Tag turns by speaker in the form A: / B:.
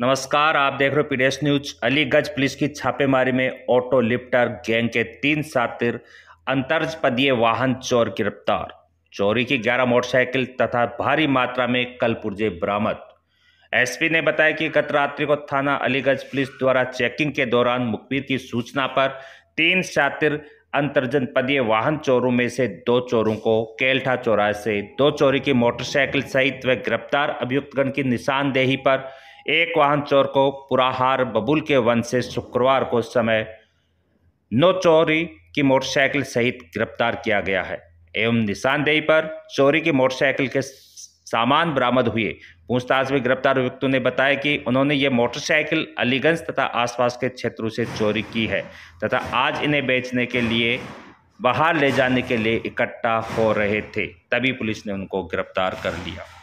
A: नमस्कार आप देख रहे हो पीडीएस न्यूज अलीगंज पुलिस की छापेमारी में ऑटो लिफ्टर गैंग के तीन सातिर अंतर्जपदीय वाहन चोर गिरफ्तार चोरी की 11 मोटरसाइकिल तथा भारी मात्रा में कल पुर्जे बरामद एसपी ने बताया कि गत रात्रि को थाना अलीगंज पुलिस द्वारा चेकिंग के दौरान मुखबिर की सूचना पर तीन सातिर पदीय वाहन चोरों में से दो चोरों को केलठा चौराहे से दो चोरी की मोटरसाइकिल सहित व गिरफ्तार अभियुक्तगण की निशानदेही पर एक वाहन चोर को पुराहार बबुल के वन से शुक्रवार को समय नो चोरी की मोटरसाइकिल सहित गिरफ्तार किया गया है एवं निशानदेही पर चोरी की मोटरसाइकिल के सामान बरामद हुए पूछताछ में गिरफ्तार व्यक्तियों ने बताया कि उन्होंने ये मोटरसाइकिल अलीगंज तथा आसपास के क्षेत्रों से चोरी की है तथा आज इन्हें बेचने के लिए बाहर ले जाने के लिए इकट्ठा हो रहे थे तभी पुलिस ने उनको गिरफ्तार कर लिया